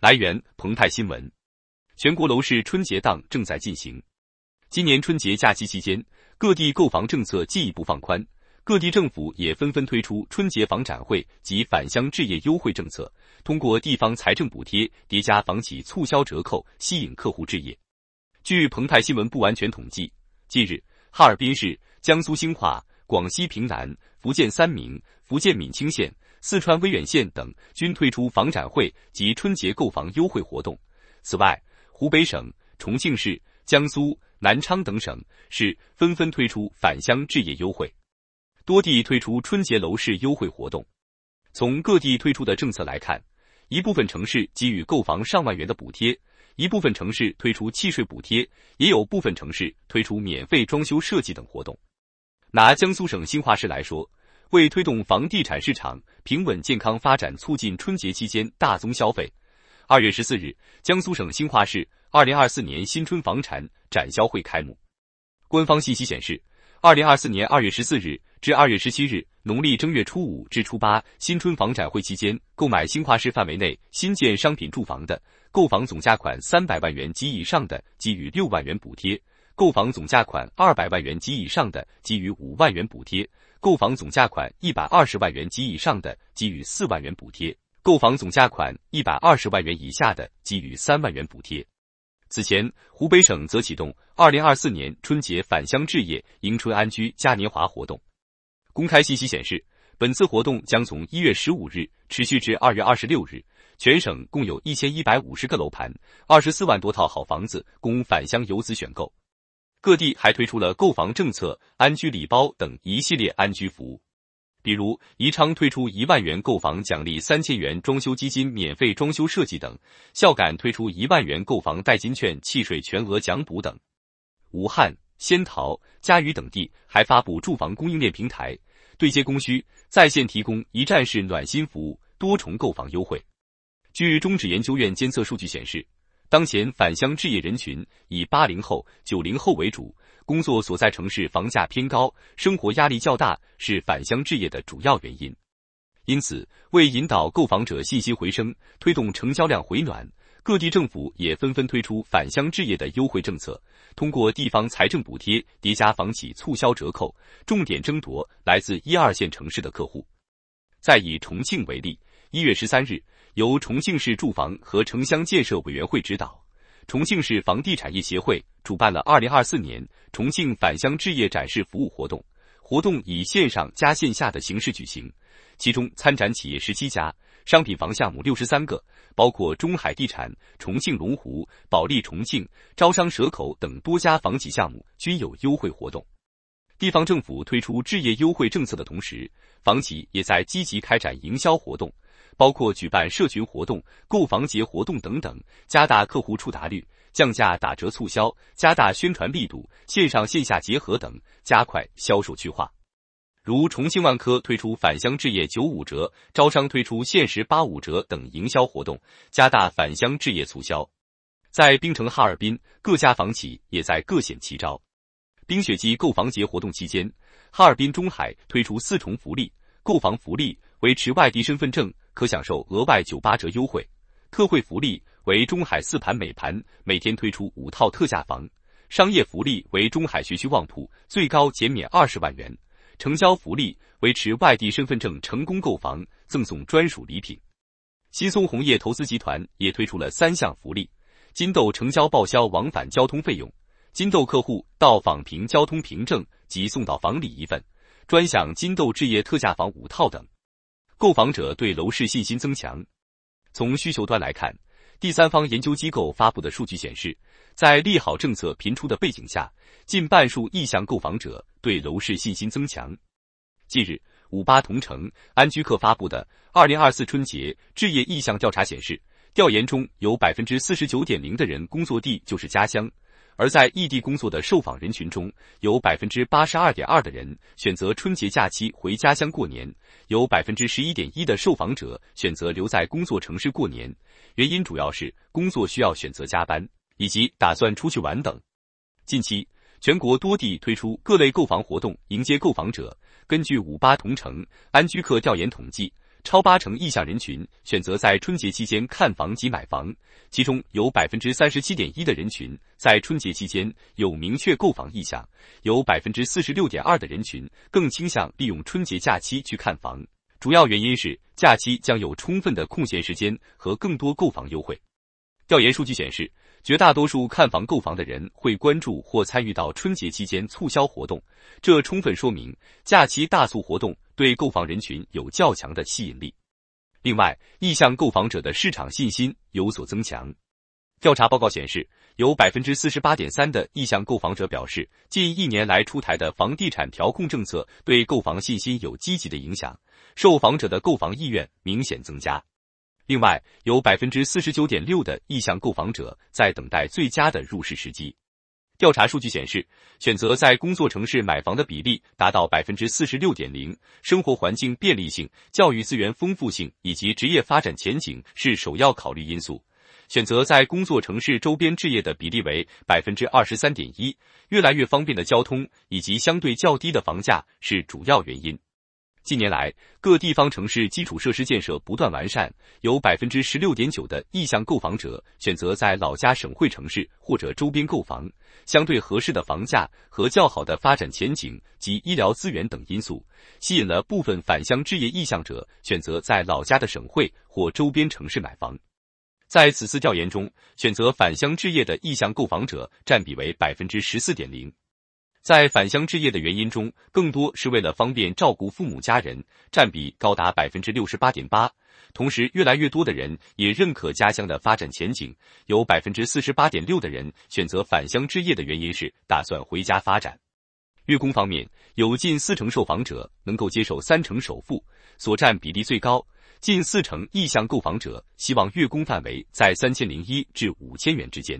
来源：澎湃新闻。全国楼市春节档正在进行。今年春节假期期间，各地购房政策进一步放宽，各地政府也纷纷推出春节房展会及返乡置业优惠政策，通过地方财政补贴叠加房企促销折扣，吸引客户置业。据澎湃新闻不完全统计，近日，哈尔滨市、江苏兴化、广西平南。福建三明、福建闽清县、四川威远县等均推出房展会及春节购房优惠活动。此外，湖北省、重庆市、江苏南昌等省市纷纷推出返乡置业优惠，多地推出春节楼市优惠活动。从各地推出的政策来看，一部分城市给予购房上万元的补贴，一部分城市推出契税补贴，也有部分城市推出免费装修设计等活动。拿江苏省兴化市来说。为推动房地产市场平稳健康发展，促进春节期间大宗消费，二月十四日，江苏省兴化市二零二四年新春房产展销会开幕。官方信息显示，二零二四年二月十四日至二月十七日（农历正月初五至初八）新春房展会期间，购买兴化市范围内新建商品住房的，购房总价款三百万元及以上的给予六万元补贴；购房总价款二百万元及以上的给予五万元补贴。购房总价款一百二十万元及以上的，给予四万元补贴；购房总价款一百二十万元以下的，给予三万元补贴。此前，湖北省则启动二零二四年春节返乡置业迎春安居嘉年华活动。公开信息显示，本次活动将从一月十五日持续至二月二十六日，全省共有一千一百五十个楼盘，二十四万多套好房子供返乡游子选购。各地还推出了购房政策、安居礼包等一系列安居服务，比如宜昌推出一万元购房奖励、三千元装修基金、免费装修设计等；孝感推出一万元购房代金券、契税全额奖补等。武汉、仙桃、嘉鱼等地还发布住房供应链平台，对接供需，在线提供一站式暖心服务、多重购房优惠。据中指研究院监测数据显示。当前返乡置业人群以八零后、九零后为主，工作所在城市房价偏高，生活压力较大，是返乡置业的主要原因。因此，为引导购房者信心回升，推动成交量回暖，各地政府也纷纷推出返乡置业的优惠政策，通过地方财政补贴叠加房企促销折扣，重点争夺来自一二线城市的客户。再以重庆为例，一月十三日。由重庆市住房和城乡建设委员会指导，重庆市房地产业协会主办了二零二四年重庆返乡置业展示服务活动。活动以线上加线下的形式举行，其中参展企业十七家，商品房项目六十三个，包括中海地产、重庆龙湖、保利重庆、招商蛇口等多家房企项目均有优惠活动。地方政府推出置业优惠政策的同时，房企也在积极开展营销活动。包括举办社群活动、购房节活动等等，加大客户触达率，降价打折促销，加大宣传力度，线上线下结合等，加快销售去化。如重庆万科推出返乡置业九五折，招商推出限时八五折等营销活动，加大返乡置业促销。在冰城哈尔滨，各家房企也在各显其招。冰雪季购房节活动期间，哈尔滨中海推出四重福利，购房福利维持外地身份证。可享受额外九八折优惠，特惠福利为中海四盘每盘每天推出五套特价房，商业福利为中海学区旺铺最高减免二十万元，成交福利维持外地身份证成功购房赠送专属礼品。新松红叶投资集团也推出了三项福利：金豆成交报销往返交通费用，金豆客户到访凭交通凭证及送到房里一份，专享金豆置业特价房五套等。购房者对楼市信心增强。从需求端来看，第三方研究机构发布的数据显示，在利好政策频出的背景下，近半数意向购房者对楼市信心增强。近日，五八同城、安居客发布的二零二四春节置业意向调查显示，调研中有百分之四十九点零的人工作地就是家乡。而在异地工作的受访人群中，有百分之八十二点二的人选择春节假期回家乡过年，有百分之十一点一的受访者选择留在工作城市过年，原因主要是工作需要选择加班，以及打算出去玩等。近期，全国多地推出各类购房活动迎接购房者。根据五八同城安居客调研统计。超八成意向人群选择在春节期间看房及买房，其中有百分之三十七点一的人群在春节期间有明确购房意向，有百分之四十六点二的人群更倾向利用春节假期去看房。主要原因是假期将有充分的空闲时间和更多购房优惠。调研数据显示，绝大多数看房购房的人会关注或参与到春节期间促销活动，这充分说明假期大促活动。对购房人群有较强的吸引力。另外，意向购房者的市场信心有所增强。调查报告显示，有百分之四十八点三的意向购房者表示，近一年来出台的房地产调控政策对购房信心有积极的影响，受访者的购房意愿明显增加。另外，有百分之四十九点六的意向购房者在等待最佳的入市时机。调查数据显示，选择在工作城市买房的比例达到百分之四十六点零，生活环境便利性、教育资源丰富性以及职业发展前景是首要考虑因素。选择在工作城市周边置业的比例为百分之二十三点一，越来越方便的交通以及相对较低的房价是主要原因。近年来，各地方城市基础设施建设不断完善，有百分之十六点九的意向购房者选择在老家省会城市或者周边购房。相对合适的房价和较好的发展前景及医疗资源等因素，吸引了部分返乡置业意向者选择在老家的省会或周边城市买房。在此次调研中，选择返乡置业的意向购房者占比为百分之十四点零。在返乡置业的原因中，更多是为了方便照顾父母家人，占比高达百分之六十八点八。同时，越来越多的人也认可家乡的发展前景，有百分之四十八点六的人选择返乡置业的原因是打算回家发展。月供方面，有近四成受访者能够接受三成首付，所占比例最高。近四成意向购房者希望月供范围在三千零一至五千元之间。